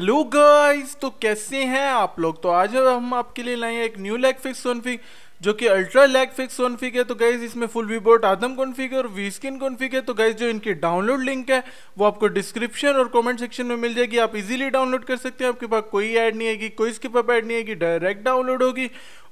hello guys तो कैसे हैं आप लोग तो आज हम आपके लिए लाए हैं एक न्यू लैग फिक्स कॉन्फिग जो कि अल्ट्रा लैग फिक्स कॉन्फिग है तो गाइज इसमें फुल वीबोट आदम कॉन्फिग और वी स्किन कॉन्फिग है तो गाइज जो इनकी डाउनलोड लिंक है वो आपको डिस्क्रिप्शन और कमेंट सेक्शन में मिल जाएगी आप इजीली डाउनलोड कर सकते हैं आपके पास कोई ऐड नहीं आएगी कोई स्किप अप ऐड नहीं आएगी डायरेक्ट डाउनलोड होगी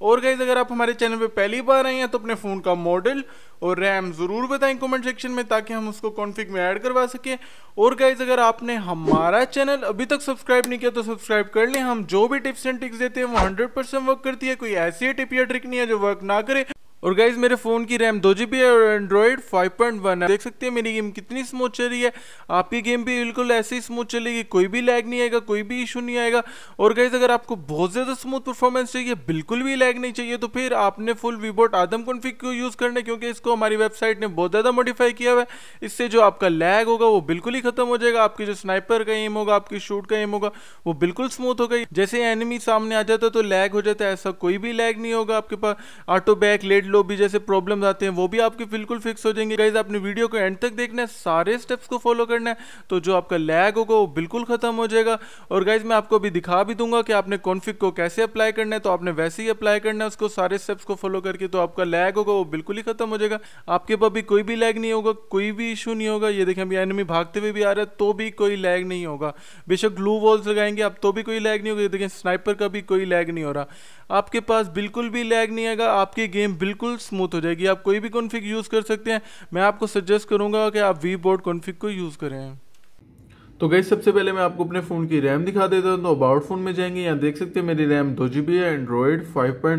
और गाइज अगर आप हमारे चैनल पर पहली बार आए हैं तो अपने फ़ोन का मॉडल और रैम ज़रूर बताएं कमेंट सेक्शन में ताकि हम उसको कॉन्फ़िग में ऐड करवा सकें और गाइज अगर आपने हमारा चैनल अभी तक सब्सक्राइब नहीं किया तो सब्सक्राइब कर लें हम जो भी टिप्स एंड ट्रिक्स देते हैं वो हंड्रेड वर्क करती है कोई ऐसी टिप या ट्रिक नहीं है जो वर्क ना करे और गाइज मेरे फ़ोन की रैम दो जी बी है और एंड्रॉयड 5.1 है देख सकते हैं मेरी गेम कितनी स्मूथ चल रही है आपकी गेम भी बिल्कुल ऐसे ही स्मूथ चलेगी कोई भी लैग नहीं आएगा कोई भी इशू नहीं आएगा और गाइज अगर आपको बहुत ज़्यादा स्मूथ परफॉर्मेंस चाहिए बिल्कुल भी लैग नहीं चाहिए तो फिर आपने फुल वीबोट आदम कॉन्फिक को यूज़ करना क्योंकि इसको हमारी वेबसाइट ने बहुत ज़्यादा मॉडिफाई किया हुआ है इससे जो आपका लैग होगा वो बिल्कुल ही खत्म हो जाएगा आपकी जो स्नाइपर का एम होगा आपकी शूट का एम होगा वो बिल्कुल स्मूथ होगा जैसे एनिमी सामने आ जाता है तो लैग हो जाता है ऐसा कोई भी लैग नहीं होगा आपके पास ऑटो बैक लेट लो भी जैसे प्रॉब्लम आते हैं वो भी आपके बिल्कुल फिक्स हो जाएंगे गाइज आपने वीडियो को एंड तक देखना है सारे स्टेप्स को फॉलो करना है तो जो आपका लैग होगा वो बिल्कुल खत्म हो जाएगा और गाइज मैं आपको अभी दिखा भी दूंगा कि आपने कॉन्फिक को कैसे अप्लाई करना है तो आपने वैसे ही अप्लाई करना है उसको सारे स्टेप्स को फॉलो करके तो आपका लैग होगा वो बिल्कुल ही खत्म हो जाएगा आपके पास भी कोई भी लैग नहीं होगा कोई भी इशू नहीं होगा ये देखें अभी एनमी भागते हुए भी आ रहा है तो भी कोई लैग नहीं होगा बेशक ग्लू वॉल्स लगाएंगे आप तो भी कोई लैग नहीं होगा ये देखें स्नाइपर का भी कोई लैग नहीं हो रहा आपके पास बिल्कुल भी लैग नहीं आएगा आपकी गेम बिल्कुल बिल्कुल स्मूथ हो जाएगी आप कोई भी कॉन्फ़िग यूज़ कर सकते हैं मैं आपको सजेस्ट करूँगा कि आप वी बोर्ड कॉन्फ़िग को यूज़ करें तो गई सबसे पहले मैं आपको अपने फ़ोन की रैम दिखा देता हूँ तो अबाउट फ़ोन में जाएंगे यहाँ देख सकते हैं मेरी रैम दो जी बी है एंड्रॉयड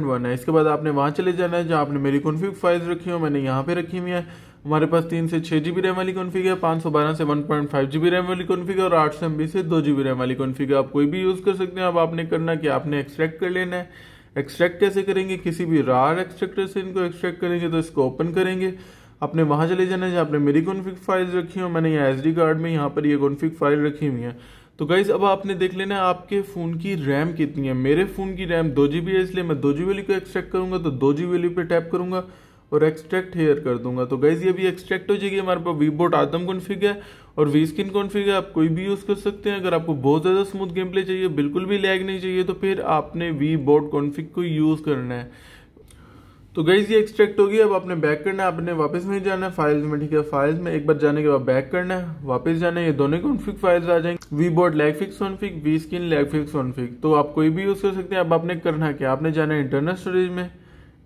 वन है इसके बाद आपने वहाँ चले जाना है जहाँ आपने मेरी कॉन्फ़िग फाइल्स रखी हो मैंने यहाँ पे रखी हुई है हमारे पास तीन से छः जी रैम वाली कॉन्फ़िग है पाँच सौ बारह से one point five G RAM वाली कॉन्फ़िग और आठ सौ एम से दो जी रैम वाली कॉन्फ़िग है आप कोई भी यूज़ कर सकते हैं अब आपने करना कि आपने एक्सट्रैक्ट कर लेना है एक्सट्रैक्ट कैसे करेंगे किसी भी रार एक्सट्रैक्टर से इनको एक्सट्रैक्ट करेंगे तो इसको ओपन करेंगे अपने वहाँ चले जाना है जहाँ आपने मेरी कॉन्फ़िग फाइल्स रखी हो मैंने यहाँ एस कार्ड में यहाँ पर ये कॉन्फ़िग फाइल रखी हुई है तो गाइज़ अब आपने देख लेना है आपके फ़ोन की रैम कितनी है मेरे फ़ोन की रैम दो जी है इसलिए मैं दो जी वैल्यू को एक्सट्रैक्ट करूँगा तो दो जी वैल्यू पर टैप करूँगा और एक्सट्रैक्ट हेयर कर दूंगा तो गाइज़ ये भी एक्सट्रैक्ट हो जाएगी हमारे पास वीबोट आदम कॉन्फ़िग है और वी स्किन कॉन्फ़िग आप कोई भी यूज़ कर सकते हैं अगर आपको बहुत ज़्यादा स्मूथ गेम प्ले चाहिए बिल्कुल भी लैग नहीं चाहिए तो फिर आपने वी बोर्ड कॉन्फ़िग को यूज़ करना है तो गई ये एक्सट्रैक्ट होगी अब आपने बैक करना है आपने वापस नहीं जाना है फाइल्स में ठीक है फाइल्स में एक बार जाने के बाद बैक करना है वापस जाना है ये दोनों कॉन्फिक फाइल्स आ जाएंगे V board lag fix fix V skin lag fix fix तो आप कोई भी यूज़ कर सकते हैं अब आपने करना क्या आपने जाना है इंटरनल स्टोरेज में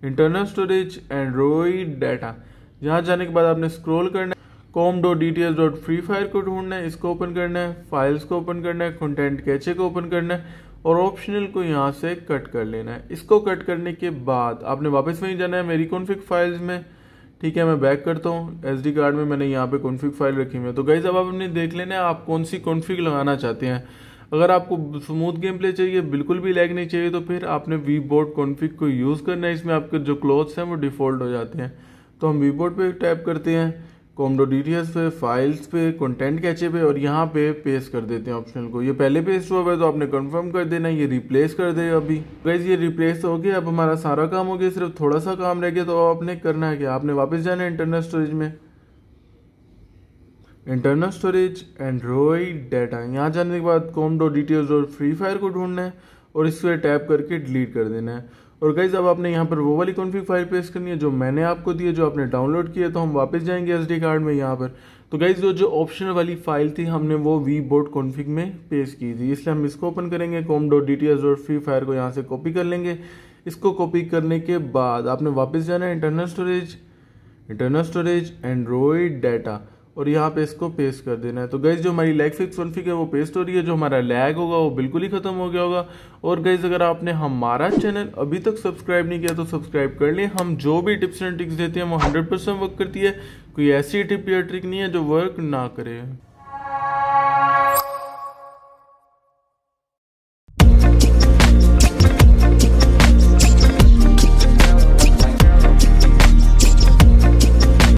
इंटरनल स्टोरेज एंड्रॉइड डाटा यहाँ जाने के बाद आपने स्क्रोल करना com dot D T S dot free fire को ढूंढना है इसको ओपन करना है फाइल्स को ओपन करना है कंटेंट कैचे को ओपन करना है और ऑप्शनल को यहाँ से कट कर लेना है इसको कट करने के बाद आपने वापस वहीं जाना है मेरी कॉन्फ़िग फाइल्स में ठीक है मैं बैक करता हूँ एस डी कार्ड में मैंने यहाँ पे कॉन्फ़िग फाइल रखी हुई है तो गाइज अब आपने देख लेना है आप कौन सी कॉन्फ़िग लगाना चाहते हैं अगर आपको स्मूथ गेम प्ले चाहिए बिल्कुल भी लैग नहीं चाहिए तो फिर आपने वी बोर्ड कॉन्फिक को यूज़ करना है इसमें आपके जो क्लोथ्स हैं वो डिफ़ॉल्ट हो जाते हैं तो हम वी बोर्ड पर टैप करते हैं कॉमडो डी पे फाइल्स पे कंटेंट कैचे पे और यहाँ पे पेस्ट कर देते हैं ऑप्शनल को ये पहले पेस्ट हुआ है तो आपने कंफर्म कर देना ये रिप्लेस कर दे अभी गैस ये रिप्लेस तो हो गया अब हमारा सारा काम हो गया सिर्फ थोड़ा सा काम रह गया तो आपने करना है क्या आपने वापस जाना है इंटरनल स्टोरेज में इंटरनल स्टोरेज एंड्रॉइड डाटा यहाँ जाने के बाद कॉमडो डिटेल्स और फ्री फायर को ढूंढना है और इस पर टैप करके डिलीट कर देना है और गाइज अब आपने यहाँ पर वो वाली कॉन्फ़िग फाइल पेस्ट करनी है जो मैंने आपको दी है जो आपने डाउनलोड किया तो हम वापस जाएंगे एस कार्ड में यहाँ पर तो गाइज वो जो ऑप्शन वाली फाइल थी हमने वो वी बोर्ड कॉन्फ़िग में पेस्ट की थी इसलिए हम इसको ओपन करेंगे com dot D T S dot free fire को यहाँ से कॉपी कर लेंगे इसको कॉपी करने के बाद आपने वापस जाना है internal storage internal storage android data और यहाँ पे इसको पेस्ट कर देना है तो गैस जो हमारी लेग फिक्स वनफिक है वो पेस्ट हो रही है जो हमारा लैग होगा वो बिल्कुल ही ख़त्म हो गया होगा और गैस अगर आपने हमारा चैनल अभी तक सब्सक्राइब नहीं किया तो सब्सक्राइब कर लें हम जो भी टिप्स एंड ट्रिक्स देते हैं वो हंड्रेड परसेंट वर्क करती है कोई ऐसी टिप या ट्रिक नहीं है जो वर्क ना करे